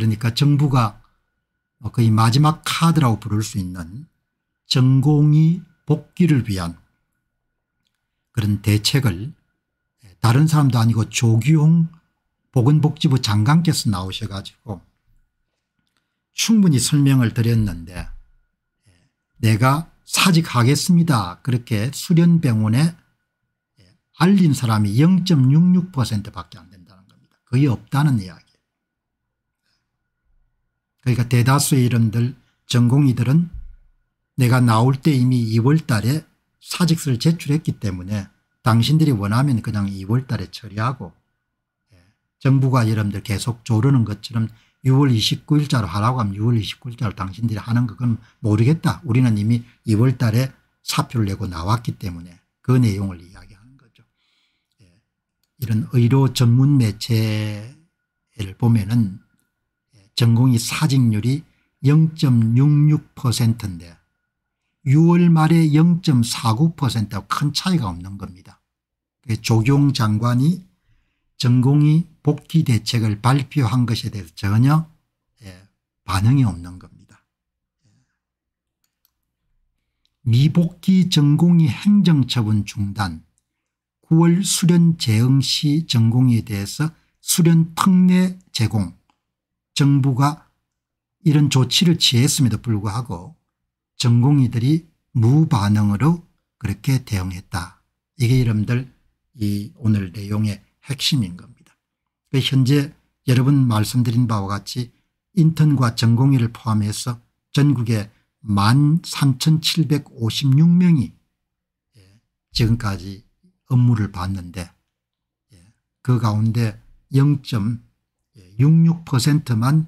그러니까 정부가 거의 마지막 카드라고 부를 수 있는 전공이 복귀를 위한 그런 대책을 다른 사람도 아니고 조기용 보건복지부 장관께서 나오셔가지고 충분히 설명을 드렸는데 내가 사직하겠습니다. 그렇게 수련병원에 알린 사람이 0.66% 밖에 안 된다는 겁니다. 거의 없다는 이야기. 그러니까 대다수의 이름들 전공의들은 내가 나올 때 이미 2월 달에 사직서를 제출했기 때문에 당신들이 원하면 그냥 2월 달에 처리하고 예, 정부가 여러분들 계속 조르는 것처럼 6월 29일자로 하라고 하면 6월 29일자로 당신들이 하는 그건 모르겠다. 우리는 이미 2월 달에 사표를 내고 나왔기 때문에 그 내용을 이야기하는 거죠. 예, 이런 의료 전문 매체를 보면은 전공이 사직률이 0.66%인데 6월 말에 0 4 9하큰 차이가 없는 겁니다. 조경 장관이 전공이 복귀 대책을 발표한 것에 대해서 전혀 예, 반응이 없는 겁니다. 미복귀 전공이 행정처분 중단 9월 수련 재응 시 전공에 대해서 수련 특례 제공 정부가 이런 조치를 취했음에도 불구하고 전공의들이 무반응으로 그렇게 대응했다. 이게 여러분들 이 오늘 내용의 핵심인 겁니다. 그 현재 여러분 말씀드린 바와 같이 인턴과 전공의를 포함해서 전국에 13,756명이 예, 지금까지 업무를 봤는데 예, 그 가운데 66%만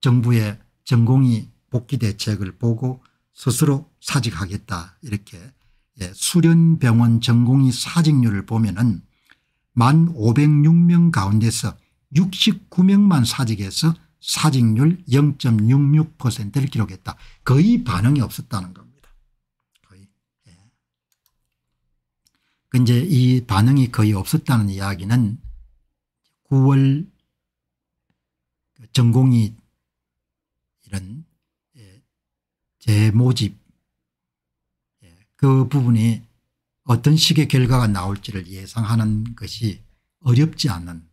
정부의 전공이 복귀 대책을 보고 스스로 사직하겠다 이렇게 예, 수련병원 전공의 사직률을 보면 은만 506명 가운데서 69명만 사직해서 사직률 0.66%를 기록했다. 거의 반응이 없었다는 겁니다. 거의. 예. 이제 이 반응이 거의 없었다는 이야기는 9월 그 전공이 이런 재모집 예, 예, 그 부분이 어떤 식의 결과가 나올지를 예상하는 것이 어렵지 않은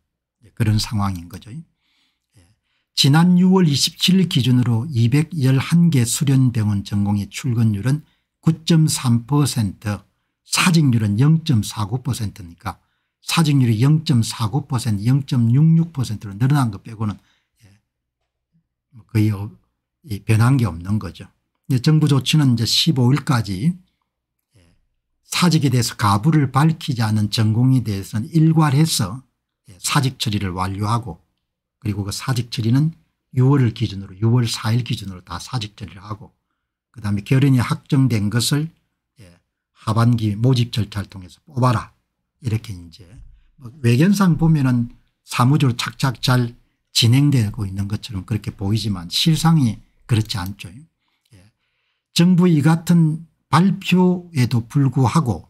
그런 상황인 거죠. 예. 지난 6월 27일 기준으로 211개 수련병원 전공의 출근율은 9.3% 사직률은 0.49%니까 사직률이 0.49% 0.66%로 늘어난 것 빼고는 예, 뭐 거의 어, 변한 게 없는 거죠. 정부 조치는 이제 15일까지 예, 사직에 대해서 가부를 밝히지 않은 전공에 대해서는 일괄해서 예, 사직 처리를 완료하고 그리고 그 사직 처리는 6월을 기준으로 6월 4일 기준으로 다 사직 처리를 하고 그다음에 결연이 확정된 것을 하반기 모집 절차를 통해서 뽑아라 이렇게 이제 뭐 외견상 보면은 사무적으로 착착 잘 진행되고 있는 것처럼 그렇게 보이지만 실상이 그렇지 않죠. 예. 정부 이 같은 발표에도 불구하고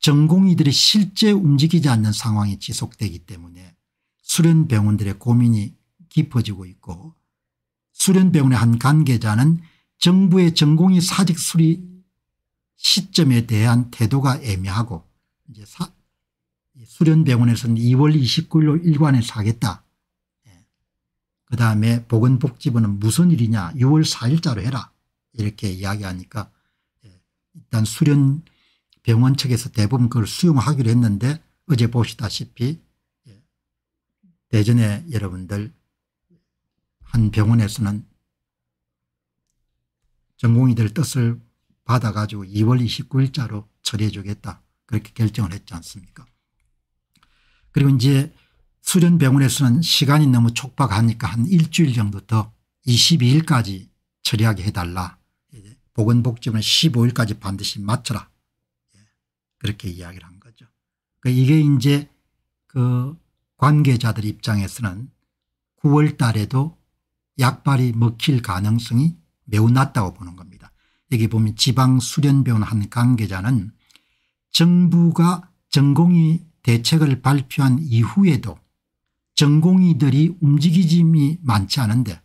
전공의들이 실제 움직이지 않는 상황이 지속되기 때문에 수련병원들의 고민이 깊어지고 있고 수련병원의 한 관계자는 정부의 전공의 사직 수리 시점에 대한 태도가 애매하고 이제 사, 수련병원에서는 2월 29일로 일관해서 하겠다. 예. 그 다음에 보건복지부는 무슨 일이냐 6월 4일자로 해라 이렇게 이야기하니까 예. 일단 수련병원 측에서 대부분 그걸 수용하기로 했는데 어제 보시다시피 예. 대전에 여러분들 한 병원에서는 전공의들 뜻을 받아가지고 2월 29일자로 처리해 주겠다 그렇게 결정을 했지 않습니까 그리고 이제 수련병원에서는 시간이 너무 촉박하니까 한 일주일 정도 더 22일까지 처리하게 해달라. 보건복지부는 15일까지 반드시 마쳐라. 예. 그렇게 이야기를 한 거죠. 그러니까 이게 이제 그 관계자들 입장에서는 9월 달에도 약발이 먹힐 가능성이 매우 낮다고 보는 겁니다. 여기 보면 지방수련병원 한 관계자는 정부가 전공이 대책을 발표한 이후에도 전공의들이 움직이짐이 많지 않은데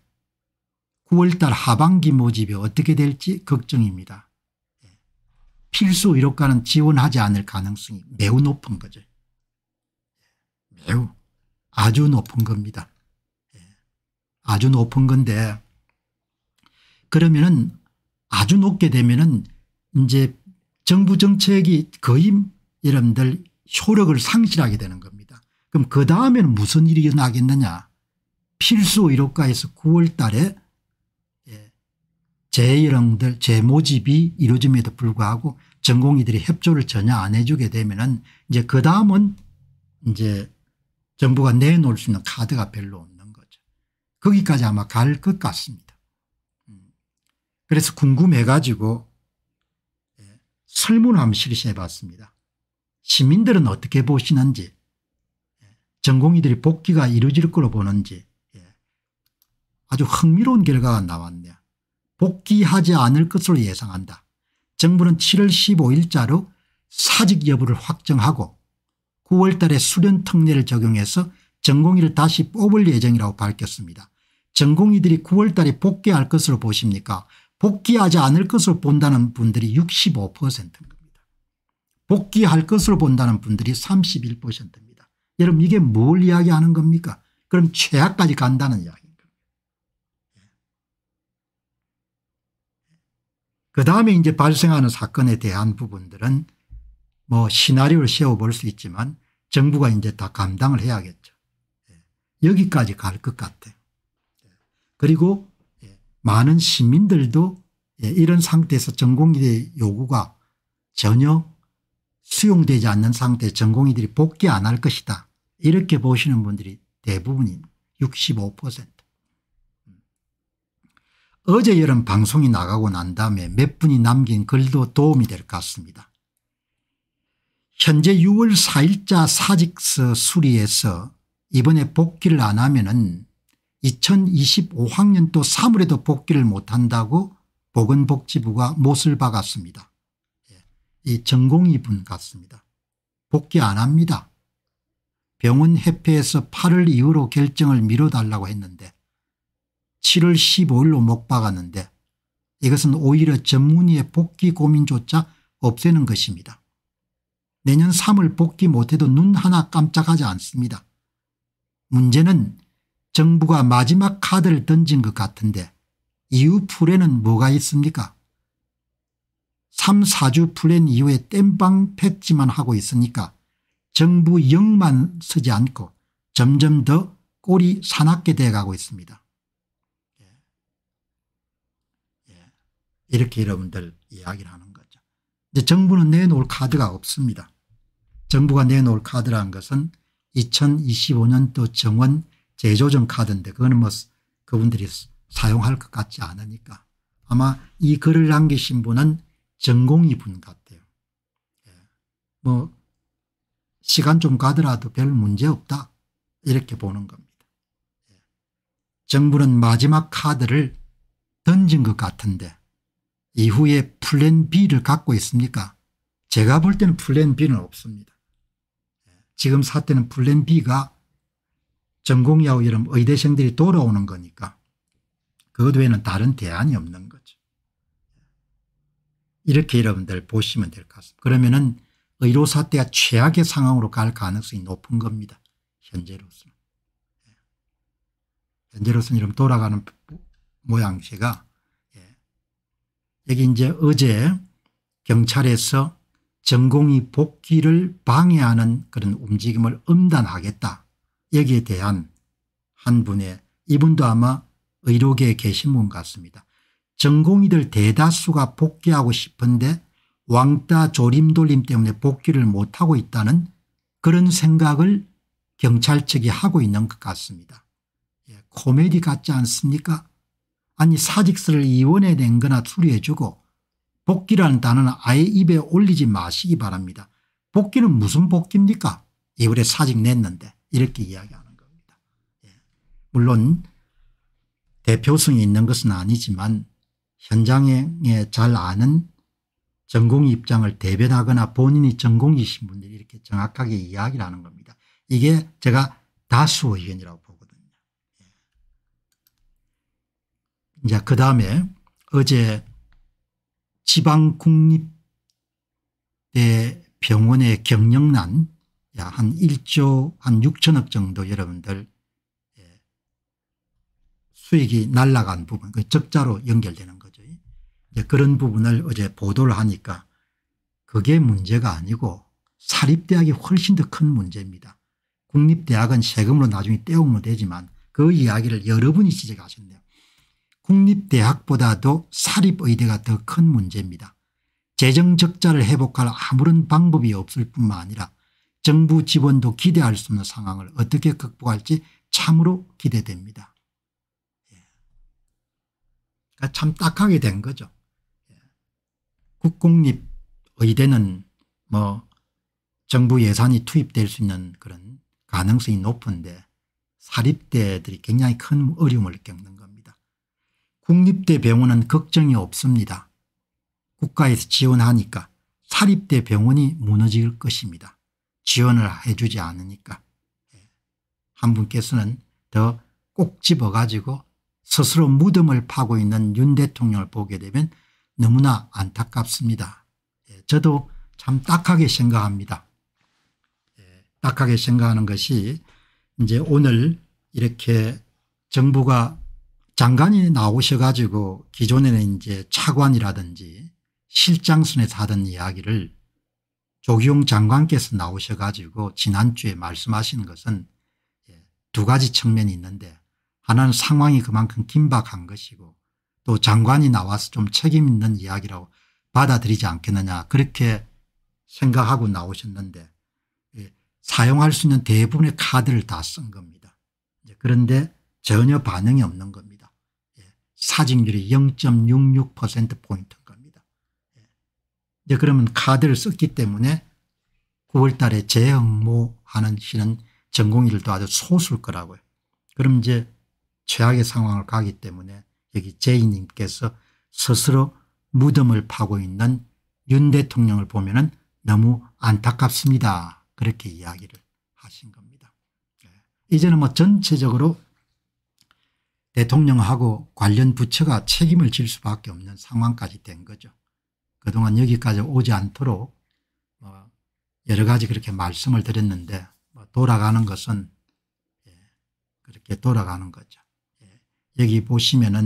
9월달 하반기 모집이 어떻게 될지 걱정입니다. 예. 필수 의료과는 지원하지 않을 가능성이 매우 높은 거죠. 예. 매우 아주 높은 겁니다. 예. 아주 높은 건데 그러면은 아주 높게 되면은 이제 정부 정책이 거의 여러분들 효력을 상실하게 되는 겁니다. 그럼 그 다음에는 무슨 일이 나겠느냐 필수 의료과에서 9월 달에 예, 재령들 재모집이 이루어짐에도 불구하고 전공의들이 협조를 전혀 안 해주게 되면은 이제 그 다음은 이제 정부가 내놓을 수 있는 카드가 별로 없는 거죠. 거기까지 아마 갈 것 같습니다. 음. 그래서 궁금해 가지고 예, 설문 한번 실시해 봤습니다. 시민들은 어떻게 보시는지 전공의들이 복귀가 이루어질 걸로 보는지 예. 아주 흥미로운 결과가 나왔네요. 복귀하지 않을 것으로 예상한다. 정부는 7월 15일자로 사직 여부를 확정하고 9월 달에 수련 특례를 적용해서 전공의를 다시 뽑을 예정이라고 밝혔습니다. 전공의들이 9월 달에 복귀할 것으로 보십니까 복귀하지 않을 것으로 본다는 분들이 65%입니다. 복귀할 것으로 본다는 분들이 31%입니다. 여러분 이게 뭘 이야기하는 겁니까? 그럼 최악까지 간다는 이야기입니다. 그 다음에 이제 발생하는 사건에 대한 부분들은 뭐 시나리오를 세워볼 수 있지만 정부가 이제 다 감당을 해야겠죠. 예. 여기까지 갈 것 같아요. 예. 그리고 예, 많은 시민들도 이런 상태에서 전공의 요구가 전혀 수용되지 않는 상태 전공의들이 복귀 안 할 것이다. 이렇게 보시는 분들이 대부분입니다. 65%. 어제 여름 방송이 나가고 난 다음에 몇 분이 남긴 글도 도움이 될 것 같습니다. 현재 6월 4일자 사직서 수리에서 이번에 복귀를 안 하면은 2025학년도 3월에도 복귀를 못한다고 보건복지부가 못을 박았습니다. 이 전공의분 같습니다. 복귀 안 합니다. 병원 협회에서 8월 이후로 결정을 미뤄달라고 했는데 7월 15일로 못 박았는데 이것은 오히려 전문의의 복귀 고민조차 없애는 것입니다. 내년 3월 복귀 못해도 눈 하나 깜짝하지 않습니다. 문제는 정부가 마지막 카드를 던진 것 같은데 이후 풀에는 뭐가 있습니까? 3, 4주 플랜 이후에 땜방 패지만 하고 있으니까 정부 영만 쓰지 않고 점점 더 꼴이 사납게 돼가고 있습니다. 예. 예. 이렇게 여러분들 이야기를 하는 거죠. 이제 정부는 내놓을 카드가 없습니다. 정부가 내놓을 카드라는 것은 2025년도 정원 재조정 카드인데 그거는 뭐 그분들이 사용할 것 같지 않으니까 아마 이 글을 남기신 분은 전공이 분 같대요. 예. 뭐 시간 좀 가더라도 별 문제 없다 이렇게 보는 겁니다. 예. 정부는 마지막 카드를 던진 것 같은데 이후에 플랜 B를 갖고 있습니까? 제가 볼 때는 플랜 B는 없습니다. 예. 지금 사태는 플랜 B가 전공이하고 이런 의대생들이 돌아오는 거니까 그것 외에는 다른 대안이 없는 거 이렇게 여러분들 보시면 될 것 같습니다. 그러면은 의료사태가 최악의 상황으로 갈 가능성이 높은 겁니다. 현재로서는. 예. 현재로서는 이런 돌아가는 모양새가 예. 여기 이제 어제 경찰에서 전공이 복귀를 방해하는 그런 움직임을 엄단하겠다. 여기에 대한 한 분의 이분도 아마 의료계에 계신 분 같습니다. 전공이들 대다수가 복귀하고 싶은데 왕따 조림돌림 때문에 복귀를 못하고 있다는 그런 생각을 경찰 측이 하고 있는 것 같습니다. 예, 코미디 같지 않습니까 아니 사직서를 이원에 낸 거나 수리해주고 복귀라는 단어는 아예 입에 올리지 마시기 바랍니다. 복귀는 무슨 복귀입니까 예, 우리 사직 냈는데 이렇게 이야기하는 겁니다. 예. 물론 대표성이 있는 것은 아니지만 현장에 잘 아는 전공 입장을 대변하거나 본인이 전공이신 분들이 이렇게 정확하게 이야기를 하는 겁니다. 이게 제가 다수 의견이라고 보거든요. 예. 이제 그 다음에 어제 지방국립대 병원의 경영난 한 1조 한 6천억 정도 여러분들 예, 수익이 날라간 부분 그 적자로 연결되는 그런 부분을 어제 보도를 하니까 그게 문제가 아니고 사립대학이 훨씬 더 큰 문제입니다. 국립대학은 세금으로 나중에 떼우면 되지만 그 이야기를 여러분이 지적하셨네요. 국립대학보다도 사립의대가 더 큰 문제입니다. 재정적자를 회복할 아무런 방법이 없을 뿐만 아니라 정부 지원도 기대할 수 없는 상황을 어떻게 극복할지 참으로 기대됩니다. 예. 그러니까 참 딱하게 된 거죠. 국공립 의대는 뭐 정부 예산이 투입될 수 있는 그런 가능성이 높은데 사립대들이 굉장히 큰 어려움을 겪는 겁니다. 국립대 병원은 걱정이 없습니다. 국가에서 지원하니까 사립대 병원이 무너질 것입니다. 지원을 해주지 않으니까. 예. 한 분께서는 더 꼭 집어가지고 스스로 무덤을 파고 있는 윤 대통령을 보게 되면 너무나 안타깝습니다. 예, 저도 참 딱하게 생각합니다. 예, 딱하게 생각하는 것이 이제 오늘 이렇게 정부가 장관이 나오셔 가지고 기존에는 이제 차관이라든지 실장순에서 하던 이야기를 조기용 장관께서 나오셔 가지고 지난주에 말씀하신 것은 예, 두 가지 측면이 있는데 하나는 상황이 그만큼 긴박한 것이고 또 장관이 나와서 좀 책임 있는 이야기라고 받아들이지 않겠느냐 그렇게 생각하고 나오셨는데 예, 사용할 수 있는 대부분의 카드를 다 쓴 겁니다. 그런데 전혀 반응이 없는 겁니다. 예, 사진율이 0.66%포인트인 겁니다. 예, 이제 그러면 카드를 썼기 때문에 9월 달에 재응모하는 시는 전공일도 아주 소수일 거라고요. 그럼 이제 최악의 상황을 가기 때문에 여기 제이님께서 스스로 무덤을 파고 있는 윤 대통령을 보면 은 너무 안타깝습니다. 그렇게 이야기를 하신 겁니다. 예. 이제는 뭐 전체적으로 대통령하고 관련 부처가 책임을 질 수밖에 없는 상황까지 된 거죠. 그동안 여기까지 오지 않도록 뭐 여러 가지 그렇게 말씀을 드렸는데 뭐 돌아가는 것은 예, 그렇게 돌아가는 거죠. 예. 여기 보시면은